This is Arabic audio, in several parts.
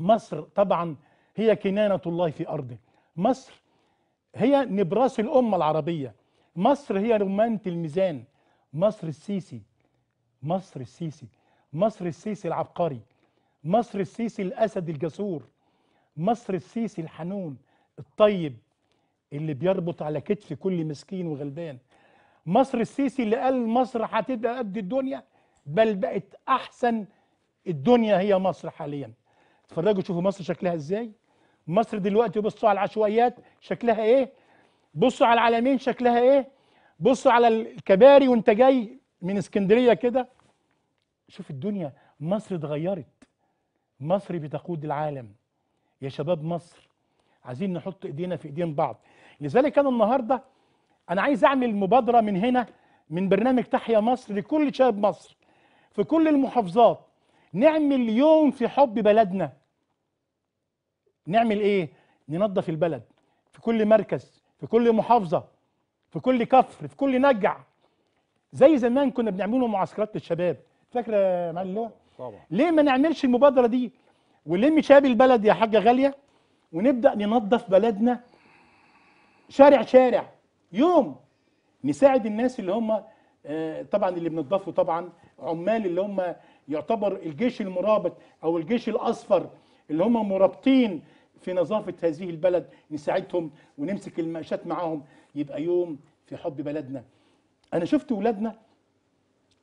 مصر طبعا هي كنانة الله في أرضه مصر هي نبراس الأمة العربية مصر هي رمانة الميزان مصر السيسي مصر السيسي مصر السيسي العبقري مصر السيسي الأسد الجسور مصر السيسي الحنون الطيب اللي بيربط على كتف كل مسكين وغلبان مصر السيسي اللي قال مصر هتبقى قد الدنيا بل بقت أحسن الدنيا هي مصر حاليا اتفرجوا شوفوا مصر شكلها ازاي مصر دلوقتي بصوا على العشوائيات شكلها ايه بصوا على العالمين شكلها ايه بصوا على الكباري وانت جاي من اسكندريه كده شوف الدنيا مصر اتغيرت مصر بتقود العالم يا شباب مصر عايزين نحط ايدينا في ايدين بعض لذلك انا النهارده انا عايز اعمل مبادره من هنا من برنامج تحيا مصر لكل شباب مصر في كل المحافظات نعمل يوم في حب بلدنا نعمل ايه ننظف البلد في كل مركز في كل محافظه في كل كفر في كل نجع زي زمان كنا بنعمله معسكرات للشباب فاكره يا معلم طبعا ليه ما نعملش المبادره دي ونلم شباب البلد يا حاجه غاليه ونبدا ننظف بلدنا شارع شارع يوم نساعد الناس اللي هم آه، طبعا اللي بنضافه طبعا عمال اللي هم يعتبر الجيش المرابط او الجيش الاصفر اللي هم مرابطين في نظافة هذه البلد نساعدهم ونمسك المقاشات معاهم يبقى يوم في حب بلدنا أنا شفت ولادنا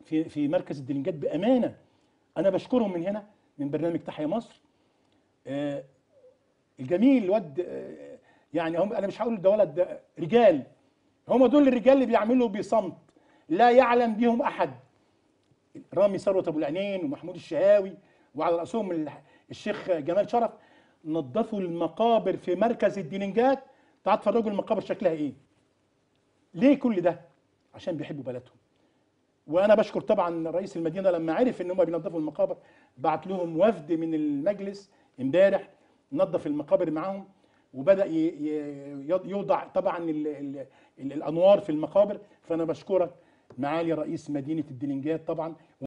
في في مركز الدلنجات بأمانة أنا بشكرهم من هنا من برنامج تحيا مصر آه الجميل الواد آه يعني هم أنا مش هقول ده ولد ده رجال هم دول الرجال اللي بيعملوا بصمت لا يعلم بهم أحد رامي ثروت أبو العينين ومحمود الشهاوي وعلى رأسهم الشيخ جمال شرف نظفوا المقابر في مركز الديلينجات تعال تفرجوا المقابر شكلها ايه ليه كل ده عشان بيحبوا بلدهم وانا بشكر طبعا رئيس المدينه لما عرف ان هم بينظفوا المقابر بعت لهم وفد من المجلس امبارح نظف المقابر معاهم وبدا يوضع طبعا الـ الـ الانوار في المقابر فانا بشكرك معالي رئيس مدينه الدلنجات طبعا